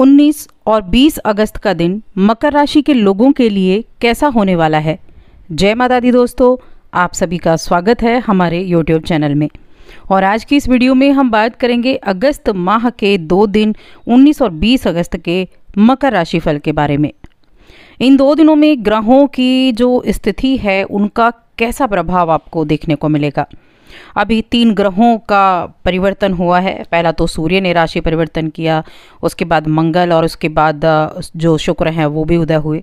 19 और 20 अगस्त का दिन मकर राशि के लोगों के लिए कैसा होने वाला है जय माता दी दोस्तों आप सभी का स्वागत है हमारे YouTube चैनल में और आज की इस वीडियो में हम बात करेंगे अगस्त माह के दो दिन 19 और 20 अगस्त के मकर राशि फल के बारे में इन दो दिनों में ग्रहों की जो स्थिति है उनका कैसा प्रभाव आपको देखने को मिलेगा अभी तीन ग्रहों का परिवर्तन हुआ है पहला तो सूर्य ने राशि परिवर्तन किया उसके बाद मंगल और उसके बाद जो शुक्र हैं वो भी उदय हुए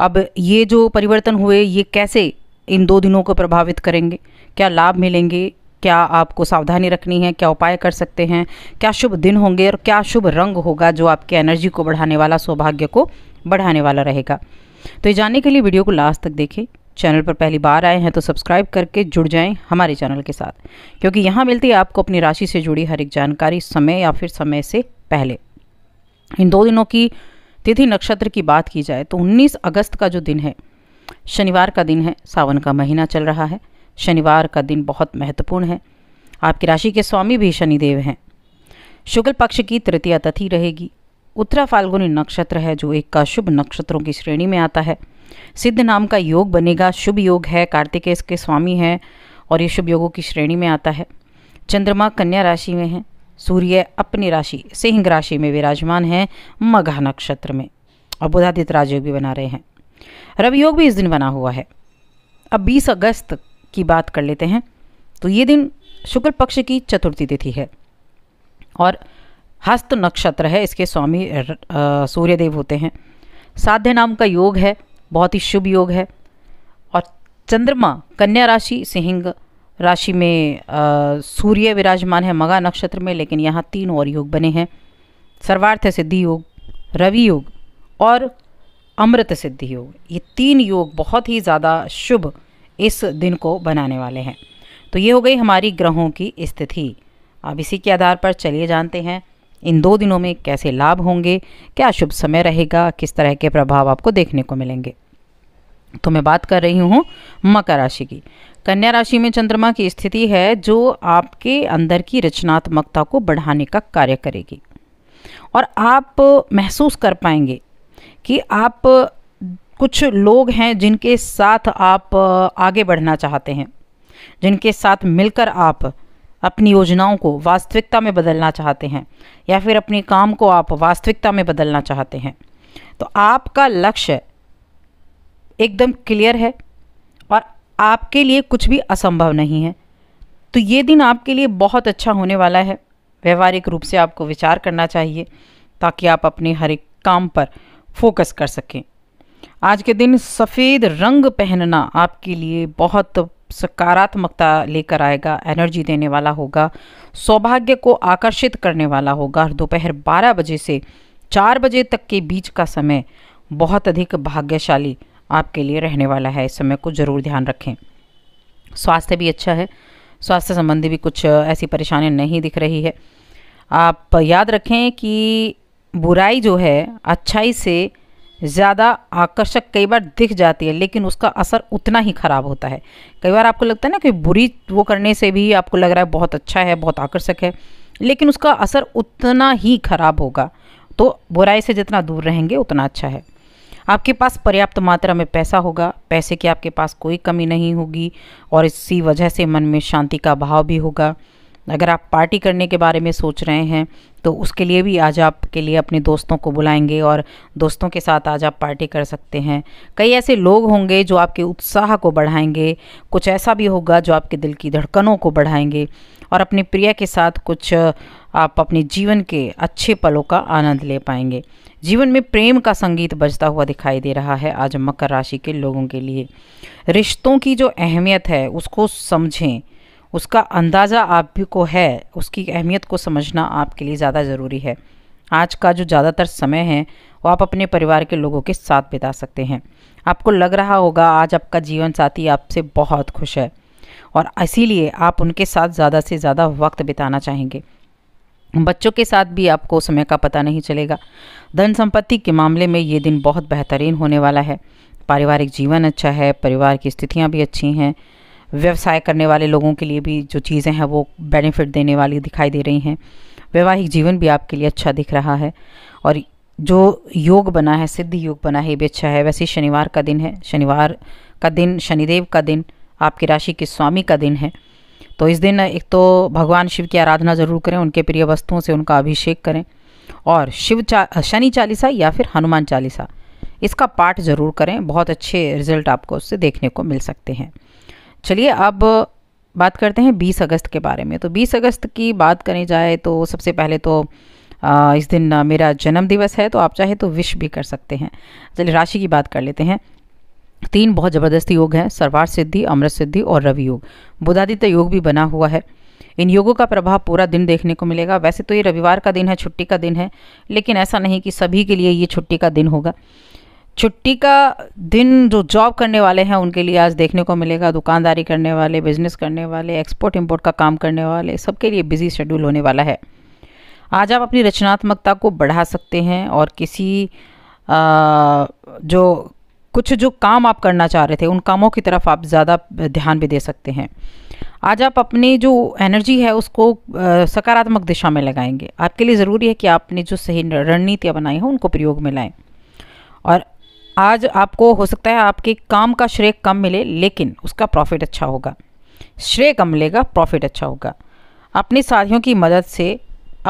अब ये जो परिवर्तन हुए ये कैसे इन दो दिनों को प्रभावित करेंगे क्या लाभ मिलेंगे क्या आपको सावधानी रखनी है क्या उपाय कर सकते हैं क्या शुभ दिन होंगे और क्या शुभ रंग होगा जो आपके एनर्जी को बढ़ाने वाला सौभाग्य को बढ़ाने वाला रहेगा तो ये जानने के लिए वीडियो को लास्ट तक देखें चैनल पर पहली बार आए हैं तो सब्सक्राइब करके जुड़ जाएं हमारे चैनल के साथ क्योंकि यहाँ मिलती है आपको अपनी राशि से जुड़ी हर एक जानकारी समय या फिर समय से पहले इन दो दिनों की तिथि नक्षत्र की बात की जाए तो 19 अगस्त का जो दिन है शनिवार का दिन है सावन का महीना चल रहा है शनिवार का दिन बहुत महत्वपूर्ण है आपकी राशि के स्वामी भी शनिदेव हैं शुक्ल पक्ष की तृतीया तिथि रहेगी उत्तरा फाल्गुनी नक्षत्र है जो एक का शुभ नक्षत्रों की श्रेणी में आता है सिद्ध नाम का योग बनेगा शुभ योग है कार्तिकेय इसके स्वामी हैं और ये शुभ योगों की श्रेणी में आता है चंद्रमा कन्या राशि में है सूर्य अपनी राशि सिंह राशि में विराजमान है मघा नक्षत्र में और बुधादित्य राजयोग भी बना रहे हैं रवि योग भी इस दिन बना हुआ है अब 20 अगस्त की बात कर लेते हैं तो ये दिन शुक्ल पक्ष की चतुर्थी तिथि है और हस्त नक्षत्र है इसके स्वामी सूर्यदेव होते हैं साध्य नाम का योग है बहुत ही शुभ योग है और चंद्रमा कन्या राशि सिंह राशि में सूर्य विराजमान है मगा नक्षत्र में लेकिन यहाँ तीन और योग बने हैं सर्वार्थ सिद्धि योग रवि योग और अमृत सिद्धि योग ये तीन योग बहुत ही ज़्यादा शुभ इस दिन को बनाने वाले हैं तो ये हो गई हमारी ग्रहों की स्थिति अब इसी के आधार पर चलिए जानते हैं इन दो दिनों में कैसे लाभ होंगे क्या शुभ समय रहेगा किस तरह के प्रभाव आपको देखने को मिलेंगे तो मैं बात कर रही हूँ मकर राशि की कन्या राशि में चंद्रमा की स्थिति है जो आपके अंदर की रचनात्मकता को बढ़ाने का कार्य करेगी और आप महसूस कर पाएंगे कि आप कुछ लोग हैं जिनके साथ आप आगे बढ़ना चाहते हैं जिनके साथ मिलकर आप अपनी योजनाओं को वास्तविकता में बदलना चाहते हैं या फिर अपने काम को आप वास्तविकता में बदलना चाहते हैं तो आपका लक्ष्य एकदम क्लियर है और आपके लिए कुछ भी असंभव नहीं है तो ये दिन आपके लिए बहुत अच्छा होने वाला है व्यवहारिक रूप से आपको विचार करना चाहिए ताकि आप अपने हर एक काम पर फोकस कर सकें आज के दिन सफ़ेद रंग पहनना आपके लिए बहुत सकारात्मकता लेकर आएगा एनर्जी देने वाला होगा सौभाग्य को आकर्षित करने वाला होगा दोपहर बारह बजे से चार बजे तक के बीच का समय बहुत अधिक भाग्यशाली आपके लिए रहने वाला है इस समय को ज़रूर ध्यान रखें स्वास्थ्य भी अच्छा है स्वास्थ्य संबंधी भी कुछ ऐसी परेशानी नहीं दिख रही है आप याद रखें कि बुराई जो है अच्छाई से ज़्यादा आकर्षक कई बार दिख जाती है लेकिन उसका असर उतना ही ख़राब होता है कई बार आपको लगता है ना कि बुरी वो करने से भी आपको लग रहा है बहुत अच्छा है बहुत आकर्षक है लेकिन उसका असर उतना ही ख़राब होगा तो बुराई से जितना दूर रहेंगे उतना अच्छा है आपके पास पर्याप्त मात्रा में पैसा होगा पैसे की आपके पास कोई कमी नहीं होगी और इसी वजह से मन में शांति का भाव भी होगा अगर आप पार्टी करने के बारे में सोच रहे हैं तो उसके लिए भी आज आपके लिए अपने दोस्तों को बुलाएंगे और दोस्तों के साथ आज आप पार्टी कर सकते हैं कई ऐसे लोग होंगे जो आपके उत्साह को बढ़ाएंगे कुछ ऐसा भी होगा जो आपके दिल की धड़कनों को बढ़ाएंगे और अपने प्रिय के साथ कुछ आप अपने जीवन के अच्छे पलों का आनंद ले पाएंगे जीवन में प्रेम का संगीत बजता हुआ दिखाई दे रहा है आज मकर राशि के लोगों के लिए रिश्तों की जो अहमियत है उसको समझें उसका अंदाज़ा आप भी को है उसकी अहमियत को समझना आपके लिए ज़्यादा ज़रूरी है आज का जो ज़्यादातर समय है वो आप अपने परिवार के लोगों के साथ बिता सकते हैं आपको लग रहा होगा आज आपका जीवन साथी आपसे बहुत खुश है और इसीलिए आप उनके साथ ज़्यादा से ज़्यादा वक्त बिताना चाहेंगे बच्चों के साथ भी आपको समय का पता नहीं चलेगा धन संपत्ति के मामले में ये दिन बहुत बेहतरीन होने वाला है पारिवारिक जीवन अच्छा है परिवार की स्थितियाँ भी अच्छी हैं व्यवसाय करने वाले लोगों के लिए भी जो चीज़ें हैं वो बेनिफिट देने वाली दिखाई दे रही हैं वैवाहिक जीवन भी आपके लिए अच्छा दिख रहा है और जो योग बना है सिद्ध योग बना है ये भी अच्छा है वैसे शनिवार का दिन है शनिवार का दिन शनिदेव का दिन आपकी राशि के स्वामी का दिन है तो इस दिन एक तो भगवान शिव की आराधना ज़रूर करें उनके प्रिय वस्तुओं से उनका अभिषेक करें और शिव चा शनि चालीसा या फिर हनुमान चालीसा इसका पाठ ज़रूर करें बहुत अच्छे रिजल्ट आपको उससे देखने को मिल सकते हैं चलिए अब बात करते हैं 20 अगस्त के बारे में तो 20 अगस्त की बात करें जाए तो सबसे पहले तो इस दिन मेरा जन्म दिवस है तो आप चाहे तो विश भी कर सकते हैं चलिए राशि की बात कर लेते हैं तीन बहुत ज़बरदस्त योग हैं सर्वार सिद्धि अमृत सिद्धि और रवि योग बुधादित्य योग भी बना हुआ है इन योगों का प्रभाव पूरा दिन देखने को मिलेगा वैसे तो ये रविवार का दिन है छुट्टी का दिन है लेकिन ऐसा नहीं कि सभी के लिए ये छुट्टी का दिन होगा छुट्टी का दिन जो जॉब करने वाले हैं उनके लिए आज देखने को मिलेगा दुकानदारी करने वाले बिजनेस करने वाले एक्सपोर्ट इम्पोर्ट का काम करने वाले सबके लिए बिजी शेड्यूल होने वाला है आज आप अपनी रचनात्मकता को बढ़ा सकते हैं और किसी आ, जो कुछ जो काम आप करना चाह रहे थे उन कामों की तरफ आप ज़्यादा ध्यान भी दे सकते हैं आज आप अपनी जो एनर्जी है उसको सकारात्मक दिशा में लगाएंगे आपके लिए ज़रूरी है कि आपने जो सही रणनीतियाँ बनाई हैं उनको प्रयोग में लाएं और आज आपको हो सकता है आपके काम का श्रेय कम मिले लेकिन उसका प्रॉफिट अच्छा होगा श्रेय कम मिलेगा प्रॉफिट अच्छा होगा अपने साथियों की मदद से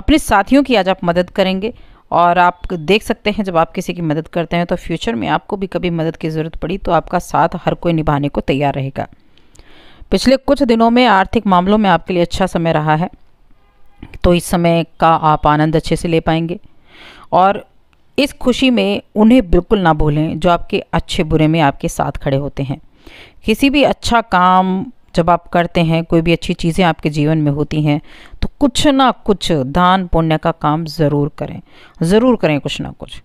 अपने साथियों की आज आप मदद करेंगे और आप देख सकते हैं जब आप किसी की मदद करते हैं तो फ्यूचर में आपको भी कभी मदद की ज़रूरत पड़ी तो आपका साथ हर कोई निभाने को तैयार रहेगा पिछले कुछ दिनों में आर्थिक मामलों में आपके लिए अच्छा समय रहा है तो इस समय का आप आनंद अच्छे से ले पाएंगे और इस खुशी में उन्हें बिल्कुल ना भूलें जो आपके अच्छे बुरे में आपके साथ खड़े होते हैं किसी भी अच्छा काम जब आप करते हैं कोई भी अच्छी चीज़ें आपके जीवन में होती हैं तो कुछ ना कुछ दान पुण्य का काम ज़रूर करें ज़रूर करें कुछ ना कुछ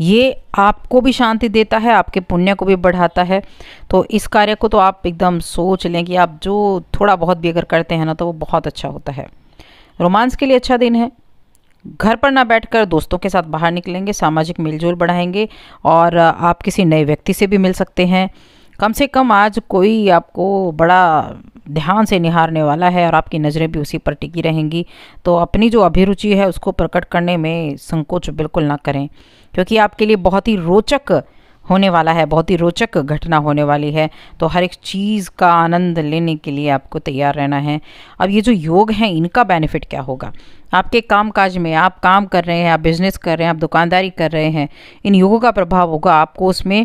ये आपको भी शांति देता है आपके पुण्य को भी बढ़ाता है तो इस कार्य को तो आप एकदम सोच लें कि आप जो थोड़ा बहुत भी अगर करते हैं ना तो वो बहुत अच्छा होता है रोमांस के लिए अच्छा दिन है घर पर ना बैठकर दोस्तों के साथ बाहर निकलेंगे सामाजिक मेलजोल बढ़ाएंगे और आप किसी नए व्यक्ति से भी मिल सकते हैं कम से कम आज कोई आपको बड़ा ध्यान से निहारने वाला है और आपकी नज़रें भी उसी पर टिकी रहेंगी तो अपनी जो अभिरुचि है उसको प्रकट करने में संकोच बिल्कुल ना करें क्योंकि आपके लिए बहुत ही रोचक होने वाला है बहुत ही रोचक घटना होने वाली है तो हर एक चीज़ का आनंद लेने के लिए आपको तैयार रहना है अब ये जो योग हैं इनका बेनिफिट क्या होगा आपके काम काज में आप काम कर रहे हैं आप बिजनेस कर रहे हैं आप दुकानदारी कर रहे हैं इन योगों का प्रभाव होगा आपको उसमें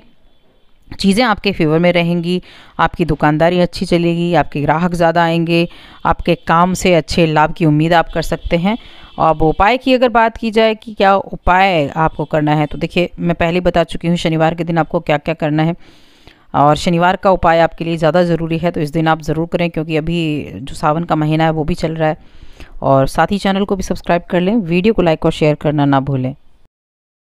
चीज़ें आपके फेवर में रहेंगी आपकी दुकानदारी अच्छी चलेगी आपके ग्राहक ज़्यादा आएंगे आपके काम से अच्छे लाभ की उम्मीद आप कर सकते हैं अब उपाय की अगर बात की जाए कि क्या उपाय आपको करना है तो देखिए मैं पहले बता चुकी हूँ शनिवार के दिन आपको क्या क्या करना है और शनिवार का उपाय आपके लिए ज़्यादा ज़रूरी है तो इस दिन आप ज़रूर करें क्योंकि अभी जो सावन का महीना है वो भी चल रहा है और साथ ही चैनल को भी सब्सक्राइब कर लें वीडियो को लाइक और शेयर करना ना भूलें